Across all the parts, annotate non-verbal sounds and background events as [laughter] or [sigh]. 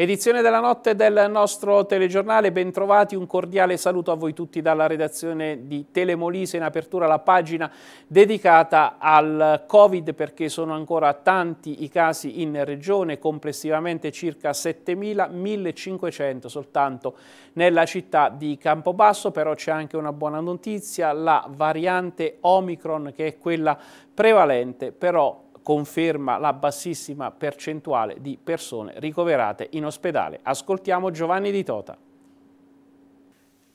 Edizione della notte del nostro telegiornale, bentrovati, un cordiale saluto a voi tutti dalla redazione di Telemolise, in apertura la pagina dedicata al Covid perché sono ancora tanti i casi in regione, complessivamente circa 7.000, 1.500 soltanto nella città di Campobasso, però c'è anche una buona notizia, la variante Omicron che è quella prevalente, però conferma la bassissima percentuale di persone ricoverate in ospedale. Ascoltiamo Giovanni Di Tota.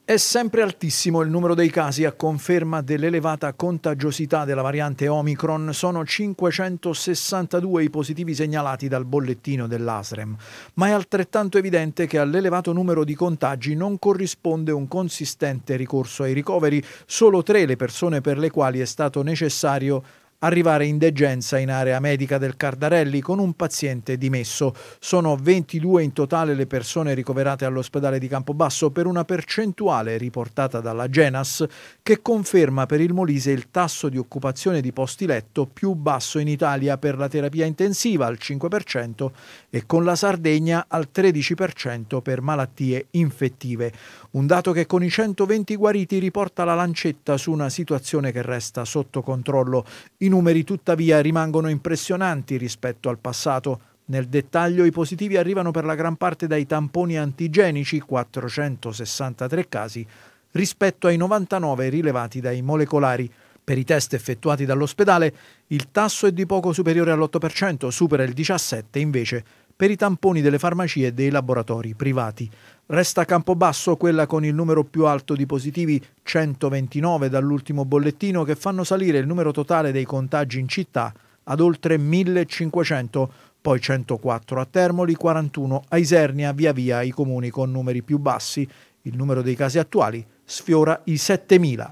È sempre altissimo il numero dei casi a conferma dell'elevata contagiosità della variante Omicron. Sono 562 i positivi segnalati dal bollettino dell'ASREM. Ma è altrettanto evidente che all'elevato numero di contagi non corrisponde un consistente ricorso ai ricoveri, solo tre le persone per le quali è stato necessario arrivare in degenza in area medica del Cardarelli con un paziente dimesso. Sono 22 in totale le persone ricoverate all'ospedale di Campobasso per una percentuale riportata dalla Genas che conferma per il Molise il tasso di occupazione di posti letto più basso in Italia per la terapia intensiva al 5% e con la Sardegna al 13% per malattie infettive. Un dato che con i 120 guariti riporta la lancetta su una situazione che resta sotto controllo. I numeri tuttavia rimangono impressionanti rispetto al passato. Nel dettaglio i positivi arrivano per la gran parte dai tamponi antigenici, 463 casi, rispetto ai 99 rilevati dai molecolari. Per i test effettuati dall'ospedale il tasso è di poco superiore all'8%, supera il 17% invece per i tamponi delle farmacie e dei laboratori privati. Resta Campobasso quella con il numero più alto di positivi, 129 dall'ultimo bollettino, che fanno salire il numero totale dei contagi in città ad oltre 1500, poi 104 a Termoli, 41 a Isernia, via via i comuni con numeri più bassi. Il numero dei casi attuali sfiora i 7000.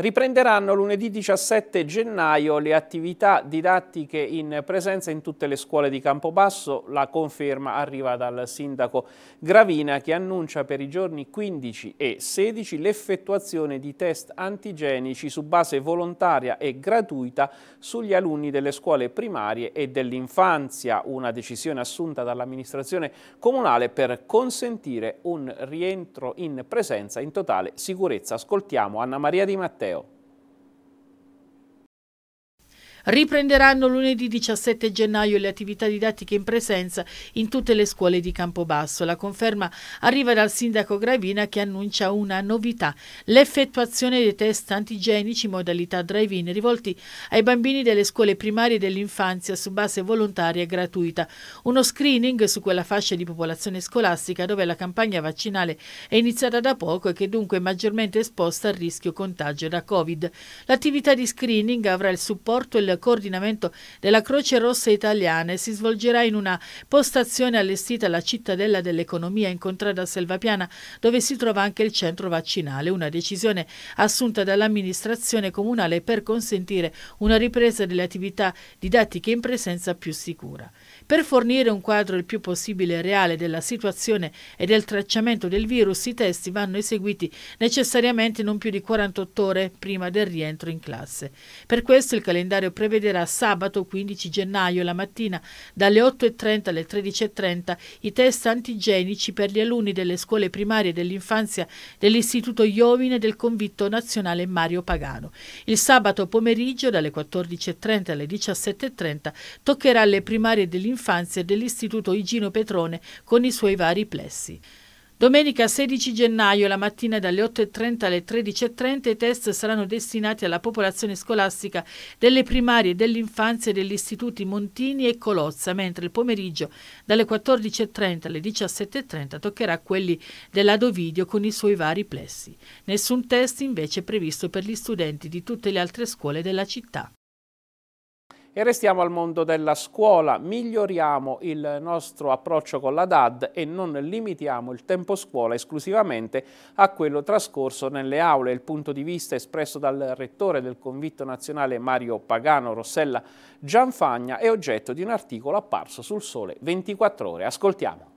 Riprenderanno lunedì 17 gennaio le attività didattiche in presenza in tutte le scuole di Campobasso, la conferma arriva dal sindaco Gravina che annuncia per i giorni 15 e 16 l'effettuazione di test antigenici su base volontaria e gratuita sugli alunni delle scuole primarie e dell'infanzia, una decisione assunta dall'amministrazione comunale per consentire un rientro in presenza in totale sicurezza. Ascoltiamo Anna Maria Di Matteo. 어때요? Riprenderanno lunedì 17 gennaio le attività didattiche in presenza in tutte le scuole di Campobasso. La conferma arriva dal sindaco Gravina che annuncia una novità, l'effettuazione dei test antigenici modalità drive-in rivolti ai bambini delle scuole primarie dell'infanzia su base volontaria e gratuita. Uno screening su quella fascia di popolazione scolastica dove la campagna vaccinale è iniziata da poco e che dunque è maggiormente esposta al rischio contagio da Covid. L'attività di screening avrà il supporto e il coordinamento della Croce Rossa Italiana e si svolgerà in una postazione allestita alla Cittadella dell'Economia in contrada Selvapiana, dove si trova anche il centro vaccinale, una decisione assunta dall'amministrazione comunale per consentire una ripresa delle attività didattiche in presenza più sicura. Per fornire un quadro il più possibile reale della situazione e del tracciamento del virus, i test vanno eseguiti necessariamente non più di 48 ore prima del rientro in classe. Per questo il calendario prevederà sabato 15 gennaio la mattina dalle 8.30 alle 13.30 i test antigenici per gli alunni delle scuole primarie dell'infanzia dell'Istituto Iovine del Convitto Nazionale Mario Pagano. Il sabato pomeriggio dalle 14.30 alle 17.30 toccherà alle primarie dell'infanzia dell'infanzia dell'Istituto Igino Petrone con i suoi vari plessi. Domenica 16 gennaio, la mattina dalle 8.30 alle 13.30, i test saranno destinati alla popolazione scolastica delle primarie dell'infanzia degli istituti Montini e Colozza, mentre il pomeriggio dalle 14.30 alle 17.30 toccherà quelli della Dovidio con i suoi vari plessi. Nessun test invece è previsto per gli studenti di tutte le altre scuole della città. E restiamo al mondo della scuola, miglioriamo il nostro approccio con la DAD e non limitiamo il tempo scuola esclusivamente a quello trascorso nelle aule. Il punto di vista espresso dal rettore del convitto nazionale Mario Pagano Rossella Gianfagna è oggetto di un articolo apparso sul Sole 24 Ore. Ascoltiamo.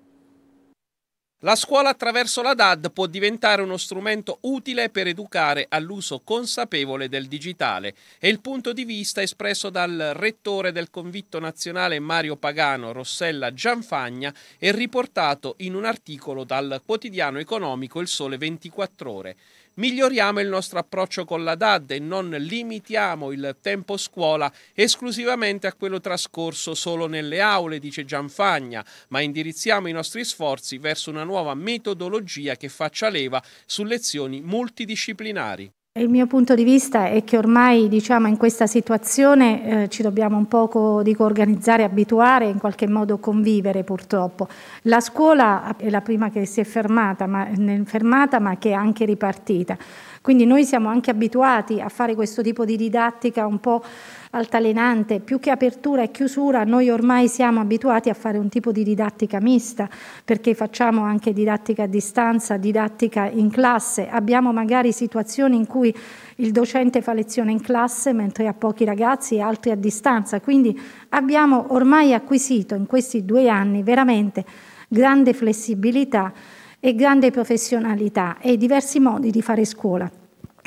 La scuola attraverso la DAD può diventare uno strumento utile per educare all'uso consapevole del digitale. È il punto di vista espresso dal rettore del convitto nazionale Mario Pagano, Rossella Gianfagna, e riportato in un articolo dal quotidiano economico Il Sole 24 Ore miglioriamo il nostro approccio con la DAD e non limitiamo il tempo scuola esclusivamente a quello trascorso solo nelle aule, dice Gianfagna, ma indirizziamo i nostri sforzi verso una nuova metodologia che faccia leva su lezioni multidisciplinari. Il mio punto di vista è che ormai diciamo, in questa situazione eh, ci dobbiamo un poco dico, organizzare, abituare e in qualche modo convivere purtroppo. La scuola è la prima che si è fermata ma, eh, fermata, ma che è anche ripartita. Quindi noi siamo anche abituati a fare questo tipo di didattica un po' altalenante, più che apertura e chiusura, noi ormai siamo abituati a fare un tipo di didattica mista, perché facciamo anche didattica a distanza, didattica in classe, abbiamo magari situazioni in cui il docente fa lezione in classe mentre ha pochi ragazzi e altri a distanza, quindi abbiamo ormai acquisito in questi due anni veramente grande flessibilità e grande professionalità e diversi modi di fare scuola.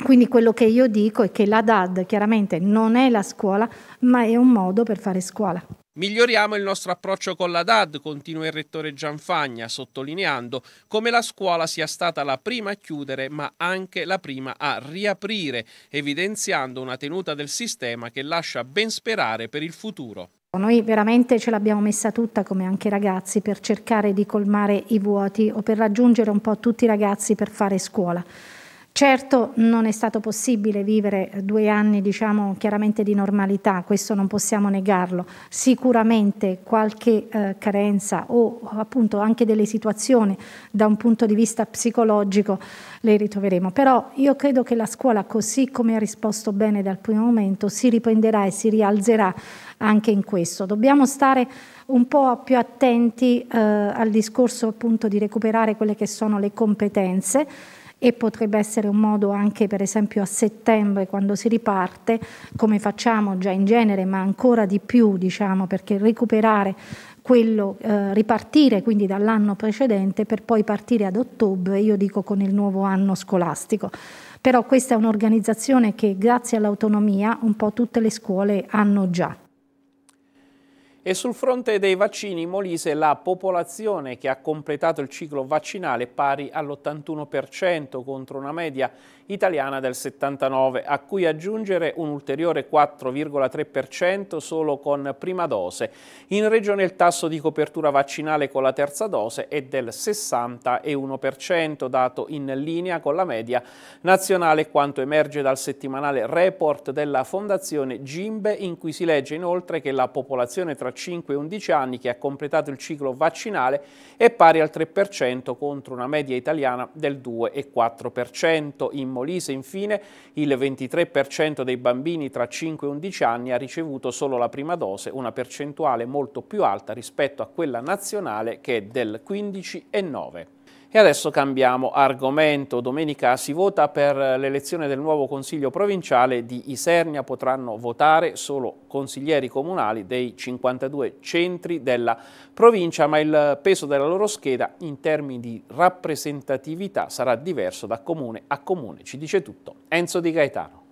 Quindi quello che io dico è che la DAD chiaramente non è la scuola, ma è un modo per fare scuola. Miglioriamo il nostro approccio con la DAD, continua il rettore Gianfagna, sottolineando come la scuola sia stata la prima a chiudere, ma anche la prima a riaprire, evidenziando una tenuta del sistema che lascia ben sperare per il futuro. Noi veramente ce l'abbiamo messa tutta come anche i ragazzi per cercare di colmare i vuoti o per raggiungere un po' tutti i ragazzi per fare scuola. Certo non è stato possibile vivere eh, due anni diciamo, chiaramente di normalità, questo non possiamo negarlo, sicuramente qualche eh, carenza o appunto anche delle situazioni da un punto di vista psicologico le ritroveremo, però io credo che la scuola così come ha risposto bene dal primo momento si riprenderà e si rialzerà anche in questo. Dobbiamo stare un po' più attenti eh, al discorso appunto di recuperare quelle che sono le competenze e potrebbe essere un modo anche per esempio a settembre quando si riparte, come facciamo già in genere, ma ancora di più diciamo, perché recuperare quello, eh, ripartire quindi dall'anno precedente per poi partire ad ottobre, io dico con il nuovo anno scolastico. Però questa è un'organizzazione che grazie all'autonomia un po' tutte le scuole hanno già. E sul fronte dei vaccini in Molise la popolazione che ha completato il ciclo vaccinale è pari all'81% contro una media italiana del 79, a cui aggiungere un ulteriore 4,3% solo con prima dose. In regione il tasso di copertura vaccinale con la terza dose è del 61%, dato in linea con la media nazionale quanto emerge dal settimanale report della Fondazione Gimbe, in cui si legge inoltre che la popolazione tra 5 e 11 anni che ha completato il ciclo vaccinale è pari al 3% contro una media italiana del 2,4%. In Molise, infine, il 23% dei bambini tra 5 e 11 anni ha ricevuto solo la prima dose, una percentuale molto più alta rispetto a quella nazionale che è del 15,9%. E adesso cambiamo argomento. Domenica si vota per l'elezione del nuovo Consiglio provinciale di Isernia. Potranno votare solo consiglieri comunali dei 52 centri della provincia, ma il peso della loro scheda in termini di rappresentatività sarà diverso da comune a comune. Ci dice tutto Enzo Di Gaetano.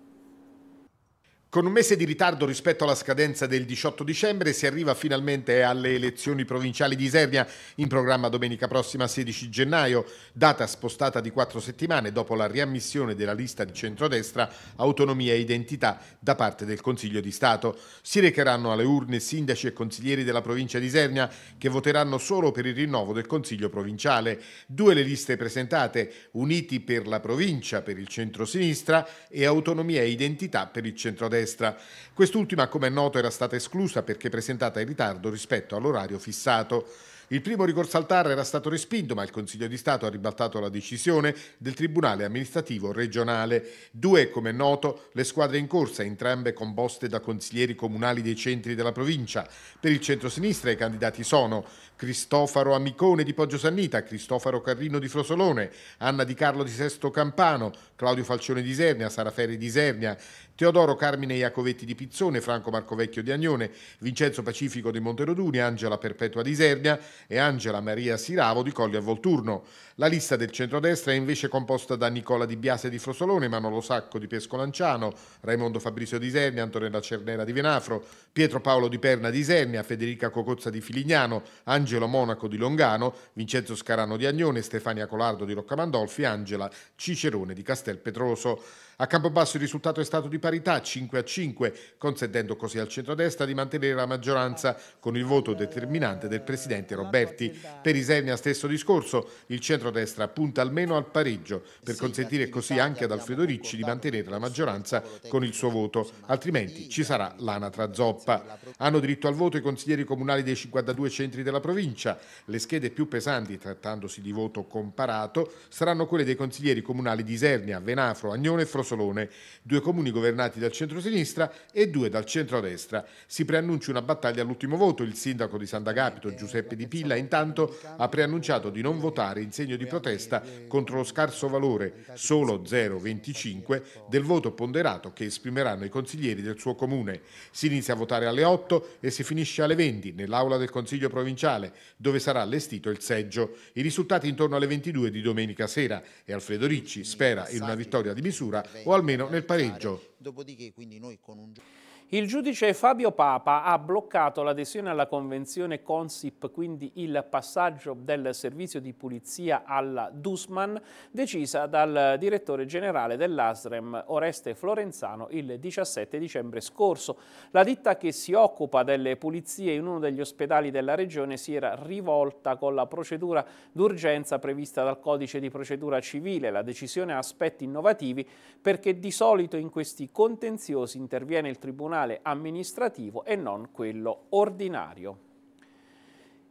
Con un mese di ritardo rispetto alla scadenza del 18 dicembre si arriva finalmente alle elezioni provinciali di Isernia in programma domenica prossima 16 gennaio, data spostata di quattro settimane dopo la riammissione della lista di centrodestra Autonomia e Identità da parte del Consiglio di Stato. Si recheranno alle urne sindaci e consiglieri della provincia di Isernia che voteranno solo per il rinnovo del Consiglio provinciale. Due le liste presentate, Uniti per la provincia per il centro-sinistra e Autonomia e Identità per il centrodestra destra. Quest'ultima, come è noto, era stata esclusa perché presentata in ritardo rispetto all'orario fissato. Il primo ricorso al TAR era stato respinto, ma il Consiglio di Stato ha ribaltato la decisione del Tribunale amministrativo regionale. Due, come è noto, le squadre in corsa, entrambe composte da consiglieri comunali dei centri della provincia. Per il centro-sinistra i candidati sono Cristofaro Amicone di Poggio Sannita, Cristofaro Carrino di Frosolone, Anna Di Carlo di Sesto Campano, Claudio Falcione di Sernia, Sara Ferri di Sernia, Teodoro Carmine Iacovetti di Pizzone, Franco Marcovecchio di Agnone, Vincenzo Pacifico di Monteroduni, Angela Perpetua di Sernia, e Angela Maria Siravo di Colli a Volturno. La lista del centrodestra è invece composta da Nicola Di Biase di Frosolone, Manolo Sacco di Pescolanciano, Raimondo Fabrizio di Isernia, Antonella Cernera di Venafro, Pietro Paolo di Perna di Isernia, Federica Cocozza di Filignano, Angelo Monaco di Longano, Vincenzo Scarano di Agnone, Stefania Colardo di Roccamandolfi, Angela Cicerone di Castel Petroso. A Campobasso il risultato è stato di parità 5 a 5, consentendo così al centrodestra di mantenere la maggioranza con il voto determinante del presidente Roberti. Per Isernia stesso discorso, il centrodestra punta almeno al pareggio per consentire così anche ad Alfredo Ricci di mantenere la maggioranza con il suo voto, altrimenti ci sarà l'anatra zoppa. Hanno diritto al voto i consiglieri comunali dei 52 centri della provincia. Le schede più pesanti, trattandosi di voto comparato, saranno quelle dei consiglieri comunali di Isernia, Venafro, Agnone e Frosinone Rosolone, due comuni governati dal centro-sinistra e due dal centro-destra. Si preannuncia una battaglia all'ultimo voto. Il sindaco di Sant'Agapito, Giuseppe Di Pilla, intanto ha preannunciato di non votare in segno di protesta contro lo scarso valore, solo 0,25, del voto ponderato che esprimeranno i consiglieri del suo comune. Si inizia a votare alle 8 e si finisce alle 20 nell'aula del Consiglio provinciale, dove sarà allestito il seggio. I risultati intorno alle 22 di domenica sera e Alfredo Ricci spera in una vittoria di misura o almeno nel pareggio. Il giudice Fabio Papa ha bloccato l'adesione alla convenzione Consip, quindi il passaggio del servizio di pulizia alla Dusman, decisa dal direttore generale dell'Asrem Oreste Florenzano il 17 dicembre scorso. La ditta che si occupa delle pulizie in uno degli ospedali della regione si era rivolta con la procedura d'urgenza prevista dal codice di procedura civile. La decisione ha aspetti innovativi perché di solito in questi contenziosi interviene il Tribunale penale amministrativo e non quello ordinario.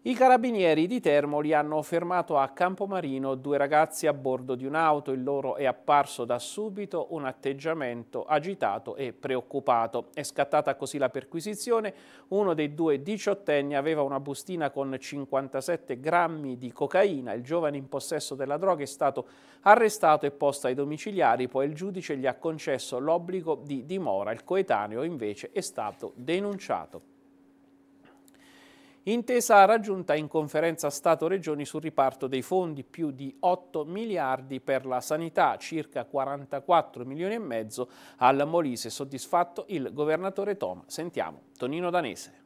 I carabinieri di Termoli hanno fermato a Campomarino due ragazzi a bordo di un'auto. Il loro è apparso da subito un atteggiamento agitato e preoccupato. È scattata così la perquisizione. Uno dei due diciottenni aveva una bustina con 57 grammi di cocaina. Il giovane in possesso della droga è stato arrestato e posto ai domiciliari. Poi il giudice gli ha concesso l'obbligo di dimora. Il coetaneo invece è stato denunciato. Intesa raggiunta in conferenza Stato-Regioni sul riparto dei fondi, più di 8 miliardi per la sanità, circa 44 milioni e mezzo al Molise. Soddisfatto il governatore Tom. Sentiamo Tonino Danese.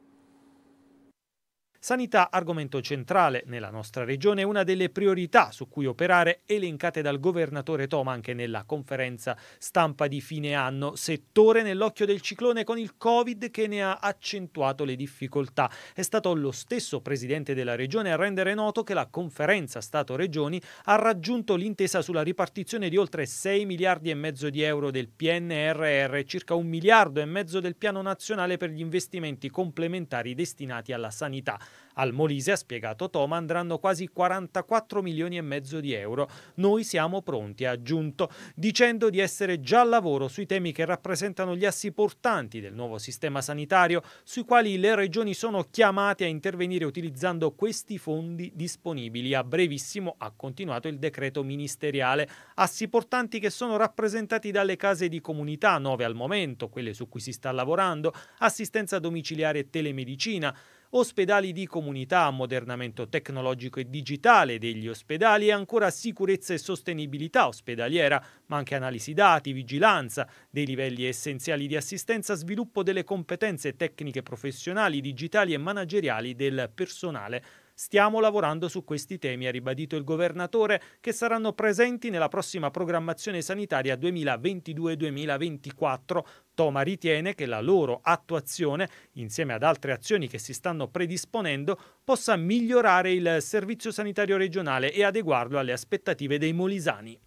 Sanità, argomento centrale nella nostra regione, una delle priorità su cui operare elencate dal governatore Toma anche nella conferenza stampa di fine anno, settore nell'occhio del ciclone con il Covid che ne ha accentuato le difficoltà. È stato lo stesso presidente della regione a rendere noto che la conferenza Stato-Regioni ha raggiunto l'intesa sulla ripartizione di oltre 6 miliardi e mezzo di euro del PNRR circa un miliardo e mezzo del piano nazionale per gli investimenti complementari destinati alla sanità. Al Molise, ha spiegato Toma, andranno quasi 44 milioni e mezzo di euro. Noi siamo pronti, ha aggiunto, dicendo di essere già al lavoro sui temi che rappresentano gli assi portanti del nuovo sistema sanitario, sui quali le regioni sono chiamate a intervenire utilizzando questi fondi disponibili. A brevissimo ha continuato il decreto ministeriale. Assi portanti che sono rappresentati dalle case di comunità, nove al momento, quelle su cui si sta lavorando, assistenza domiciliare e telemedicina, ospedali di comunità, ammodernamento tecnologico e digitale degli ospedali e ancora sicurezza e sostenibilità ospedaliera, ma anche analisi dati, vigilanza dei livelli essenziali di assistenza, sviluppo delle competenze tecniche professionali, digitali e manageriali del personale Stiamo lavorando su questi temi, ha ribadito il governatore, che saranno presenti nella prossima programmazione sanitaria 2022-2024. Toma ritiene che la loro attuazione, insieme ad altre azioni che si stanno predisponendo, possa migliorare il servizio sanitario regionale e adeguarlo alle aspettative dei molisani.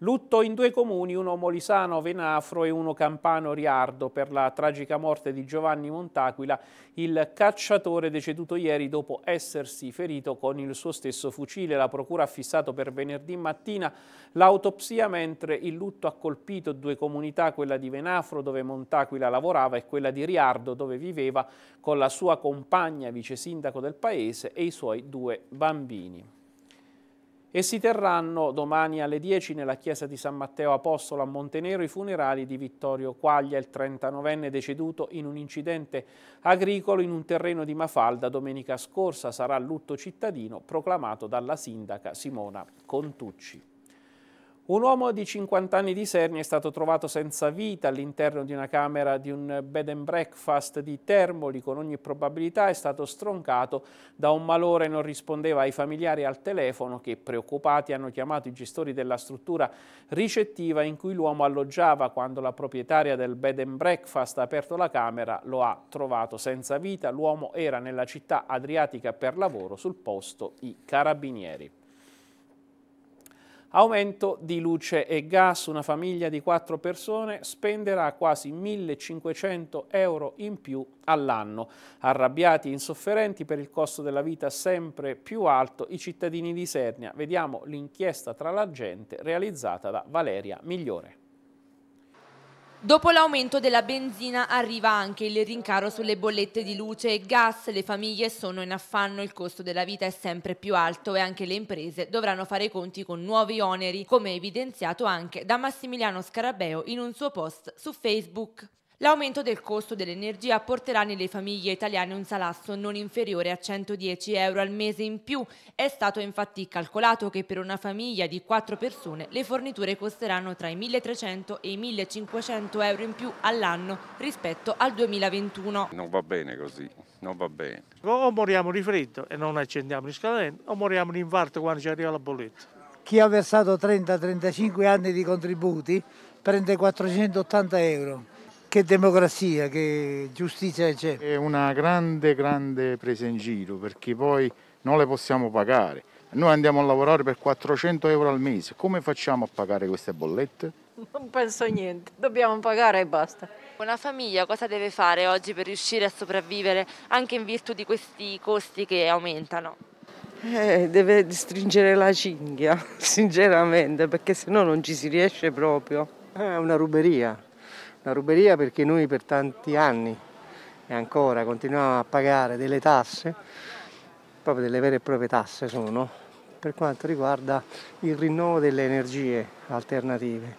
Lutto in due comuni, uno molisano Venafro e uno campano Riardo per la tragica morte di Giovanni Montaquila, il cacciatore deceduto ieri dopo essersi ferito con il suo stesso fucile. La procura ha fissato per venerdì mattina l'autopsia mentre il lutto ha colpito due comunità, quella di Venafro dove Montaquila lavorava e quella di Riardo dove viveva con la sua compagna vice sindaco del paese e i suoi due bambini e si terranno domani alle 10 nella chiesa di San Matteo Apostolo a Montenero i funerali di Vittorio Quaglia, il 39enne deceduto in un incidente agricolo in un terreno di Mafalda domenica scorsa. Sarà lutto cittadino proclamato dalla sindaca Simona Contucci. Un uomo di 50 anni di Serni è stato trovato senza vita all'interno di una camera di un bed and breakfast di Termoli, con ogni probabilità è stato stroncato da un malore, non rispondeva ai familiari al telefono che preoccupati hanno chiamato i gestori della struttura ricettiva in cui l'uomo alloggiava quando la proprietaria del bed and breakfast ha aperto la camera, lo ha trovato senza vita, l'uomo era nella città adriatica per lavoro, sul posto i carabinieri. Aumento di luce e gas, una famiglia di quattro persone spenderà quasi 1500 euro in più all'anno. Arrabbiati e insofferenti per il costo della vita sempre più alto i cittadini di Sernia. Vediamo l'inchiesta tra la gente realizzata da Valeria Migliore. Dopo l'aumento della benzina arriva anche il rincaro sulle bollette di luce e gas, le famiglie sono in affanno, il costo della vita è sempre più alto e anche le imprese dovranno fare i conti con nuovi oneri, come evidenziato anche da Massimiliano Scarabeo in un suo post su Facebook. L'aumento del costo dell'energia porterà nelle famiglie italiane un salasso non inferiore a 110 euro al mese in più. È stato infatti calcolato che per una famiglia di 4 persone le forniture costeranno tra i 1.300 e i 1.500 euro in più all'anno rispetto al 2021. Non va bene così, non va bene. O moriamo di freddo e non accendiamo riscaldamento o moriamo di infarto quando ci arriva la bolletta. Chi ha versato 30-35 anni di contributi prende 480 euro che democrazia, che giustizia c'è? È una grande, grande presa in giro perché poi non le possiamo pagare. Noi andiamo a lavorare per 400 euro al mese, come facciamo a pagare queste bollette? Non penso niente, dobbiamo pagare e basta. Una famiglia cosa deve fare oggi per riuscire a sopravvivere anche in virtù di questi costi che aumentano? Eh, deve stringere la cinghia, [laughs] sinceramente, perché se no non ci si riesce proprio. È una ruberia. La ruberia perché noi per tanti anni e ancora continuiamo a pagare delle tasse, proprio delle vere e proprie tasse sono, per quanto riguarda il rinnovo delle energie alternative.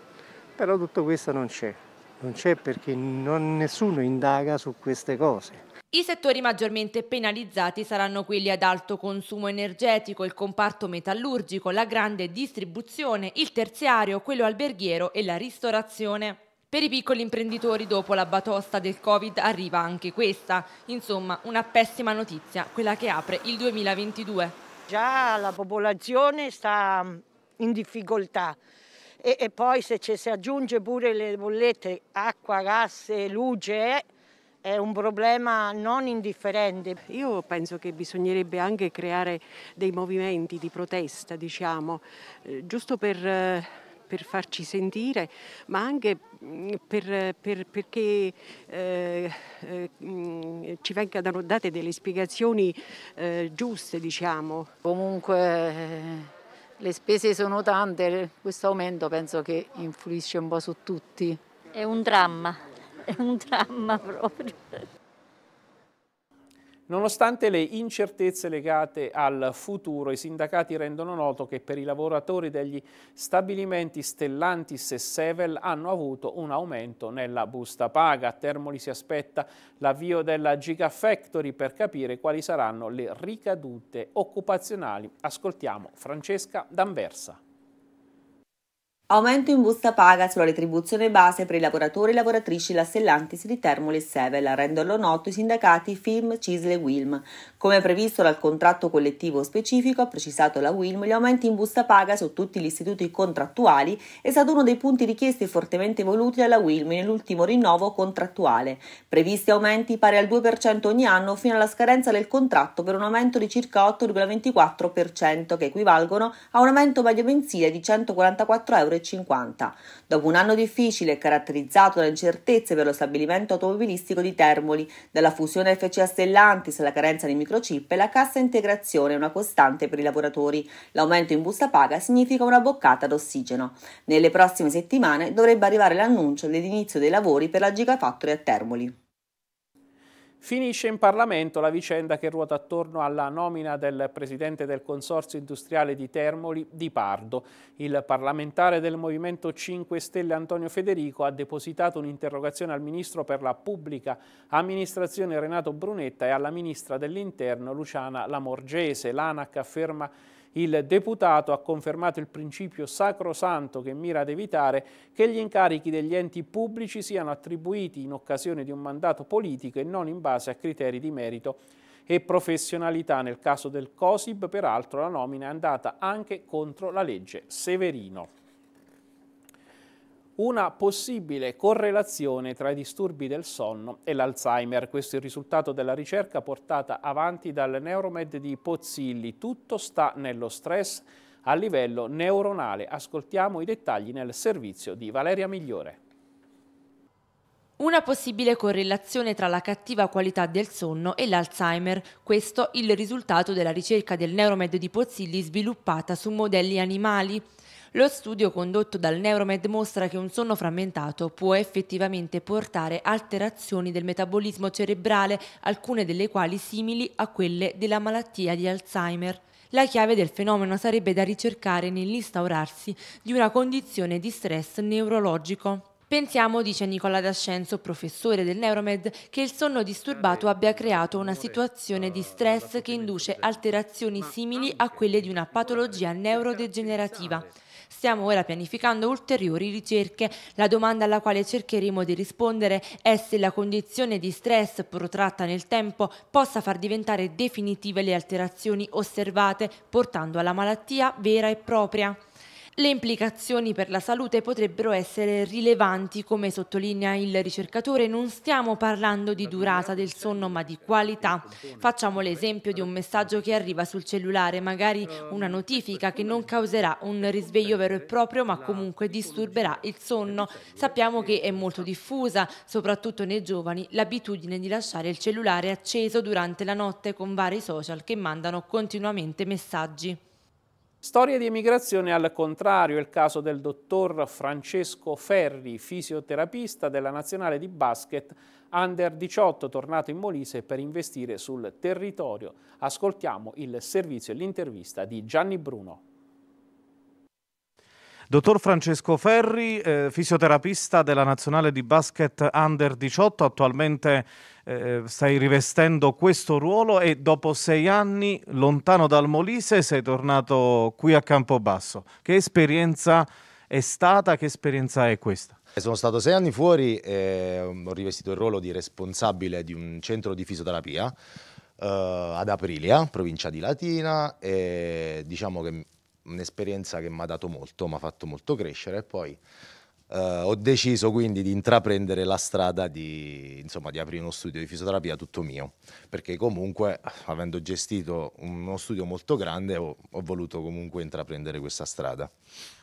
Però tutto questo non c'è, non c'è perché non, nessuno indaga su queste cose. I settori maggiormente penalizzati saranno quelli ad alto consumo energetico, il comparto metallurgico, la grande distribuzione, il terziario, quello alberghiero e la ristorazione. Per i piccoli imprenditori dopo la batosta del Covid arriva anche questa, insomma una pessima notizia, quella che apre il 2022. Già la popolazione sta mm, in difficoltà e, e poi se ci si aggiunge pure le bollette acqua, gas, luce è un problema non indifferente. Io penso che bisognerebbe anche creare dei movimenti di protesta, diciamo, eh, giusto per eh, per farci sentire, ma anche mm, per, per, perché eh, eh, mm, ci vengano date delle spiegazioni eh, giuste, diciamo. Comunque eh, le spese sono tante, questo aumento penso che influisce un po' su tutti. È un dramma, è un dramma proprio. Nonostante le incertezze legate al futuro, i sindacati rendono noto che per i lavoratori degli stabilimenti Stellantis e Sevel hanno avuto un aumento nella busta paga. A Termoli si aspetta l'avvio della Gigafactory per capire quali saranno le ricadute occupazionali. Ascoltiamo Francesca D'Anversa. Aumento in busta paga sulla retribuzione base per i lavoratori e lavoratrici lassellantis di Termoli e Sevel, a renderlo noto i sindacati FIM, CISL e WILM. Come previsto dal contratto collettivo specifico, ha precisato la WILM, gli aumenti in busta paga su tutti gli istituti contrattuali è stato uno dei punti richiesti e fortemente voluti dalla WILM nell'ultimo rinnovo contrattuale. Previsti aumenti pari al 2% ogni anno fino alla scadenza del contratto per un aumento di circa 8,24% che equivalgono a un aumento medio mensile di 144 euro 19,50. Dopo un anno difficile, caratterizzato da incertezze per lo stabilimento automobilistico di Termoli, dalla fusione FCA Stellantis, alla carenza di microchip e la cassa integrazione è una costante per i lavoratori. L'aumento in busta paga significa una boccata d'ossigeno. Nelle prossime settimane dovrebbe arrivare l'annuncio dell'inizio dei lavori per la Gigafactory a Termoli. Finisce in Parlamento la vicenda che ruota attorno alla nomina del presidente del Consorzio Industriale di Termoli, Di Pardo. Il parlamentare del Movimento 5 Stelle Antonio Federico ha depositato un'interrogazione al ministro per la pubblica amministrazione Renato Brunetta e alla ministra dell'Interno Luciana Lamorgese. L'ANAC afferma il deputato ha confermato il principio sacrosanto che mira ad evitare che gli incarichi degli enti pubblici siano attribuiti in occasione di un mandato politico e non in base a criteri di merito e professionalità. Nel caso del COSIB, peraltro, la nomina è andata anche contro la legge Severino una possibile correlazione tra i disturbi del sonno e l'Alzheimer. Questo è il risultato della ricerca portata avanti dal Neuromed di Pozzilli. Tutto sta nello stress a livello neuronale. Ascoltiamo i dettagli nel servizio di Valeria Migliore. Una possibile correlazione tra la cattiva qualità del sonno e l'Alzheimer, questo il risultato della ricerca del Neuromed di Pozzilli sviluppata su modelli animali. Lo studio condotto dal Neuromed mostra che un sonno frammentato può effettivamente portare alterazioni del metabolismo cerebrale, alcune delle quali simili a quelle della malattia di Alzheimer. La chiave del fenomeno sarebbe da ricercare nell'instaurarsi di una condizione di stress neurologico. Pensiamo, dice Nicola D'Ascenzo, professore del Neuromed, che il sonno disturbato eh, abbia creato una situazione di ah, stress che induce alterazioni simili a quelle di una patologia neurodegenerativa. Stiamo ora pianificando ulteriori ricerche. La domanda alla quale cercheremo di rispondere è se la condizione di stress protratta nel tempo possa far diventare definitive le alterazioni osservate, portando alla malattia vera e propria. Le implicazioni per la salute potrebbero essere rilevanti, come sottolinea il ricercatore. Non stiamo parlando di durata del sonno, ma di qualità. Facciamo l'esempio di un messaggio che arriva sul cellulare, magari una notifica che non causerà un risveglio vero e proprio, ma comunque disturberà il sonno. Sappiamo che è molto diffusa, soprattutto nei giovani, l'abitudine di lasciare il cellulare acceso durante la notte con vari social che mandano continuamente messaggi. Storia di emigrazione al contrario, il caso del dottor Francesco Ferri, fisioterapista della nazionale di basket under 18, tornato in Molise per investire sul territorio. Ascoltiamo il servizio e l'intervista di Gianni Bruno. Dottor Francesco Ferri, eh, fisioterapista della nazionale di basket under 18, attualmente eh, stai rivestendo questo ruolo e dopo sei anni lontano dal Molise sei tornato qui a Campobasso. Che esperienza è stata, che esperienza è questa? Eh, sono stato sei anni fuori e mm, ho rivestito il ruolo di responsabile di un centro di fisioterapia Uh, ad Aprilia, provincia di Latina, e diciamo che un'esperienza che mi ha dato molto, mi ha fatto molto crescere e poi eh, ho deciso quindi di intraprendere la strada di, insomma, di aprire uno studio di fisioterapia tutto mio, perché comunque avendo gestito uno studio molto grande ho, ho voluto comunque intraprendere questa strada.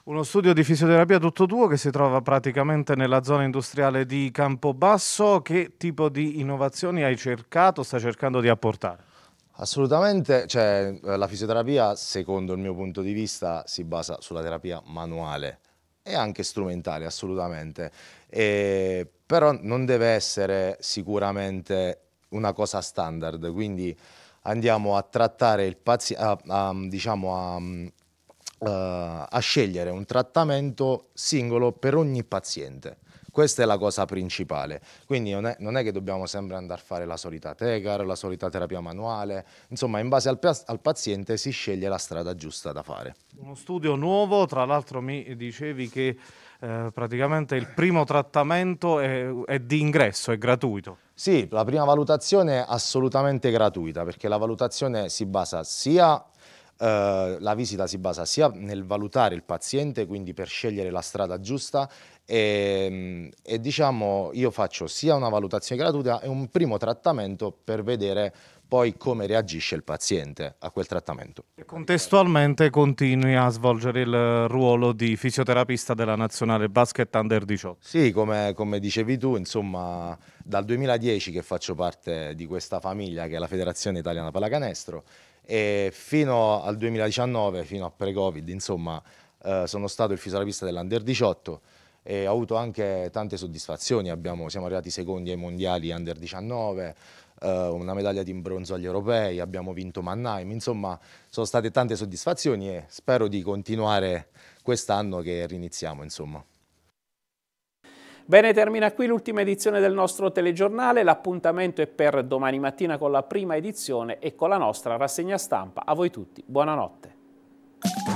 Uno studio di fisioterapia tutto tuo che si trova praticamente nella zona industriale di Campobasso, che tipo di innovazioni hai cercato, stai cercando di apportare? Assolutamente, cioè, eh, la fisioterapia secondo il mio punto di vista si basa sulla terapia manuale e anche strumentale assolutamente, e, però non deve essere sicuramente una cosa standard, quindi andiamo a trattare il paziente, diciamo a, a, eh, a scegliere un trattamento singolo per ogni paziente. Questa è la cosa principale. Quindi non è, non è che dobbiamo sempre andare a fare la solita TEGAR, la solita terapia manuale, insomma in base al, al paziente si sceglie la strada giusta da fare. Uno studio nuovo, tra l'altro mi dicevi che eh, praticamente il primo trattamento è, è di ingresso, è gratuito. Sì, la prima valutazione è assolutamente gratuita perché la valutazione si basa sia eh, la visita si basa sia nel valutare il paziente, quindi per scegliere la strada giusta, e, ehm, e diciamo io faccio sia una valutazione gratuita e un primo trattamento per vedere poi come reagisce il paziente a quel trattamento. Contestualmente continui a svolgere il ruolo di fisioterapista della nazionale basket under 18. Sì, come, come dicevi tu, insomma, dal 2010 che faccio parte di questa famiglia che è la Federazione Italiana Pallacanestro e fino al 2019, fino a pre-Covid, insomma, eh, sono stato il fisioterapista dell'Under 18 e ho avuto anche tante soddisfazioni, Abbiamo, siamo arrivati secondi ai mondiali Under 19, eh, una medaglia di bronzo agli europei, abbiamo vinto Mannheim, insomma sono state tante soddisfazioni e spero di continuare quest'anno che riniziamo insomma. Bene, termina qui l'ultima edizione del nostro telegiornale, l'appuntamento è per domani mattina con la prima edizione e con la nostra rassegna stampa. A voi tutti, buonanotte.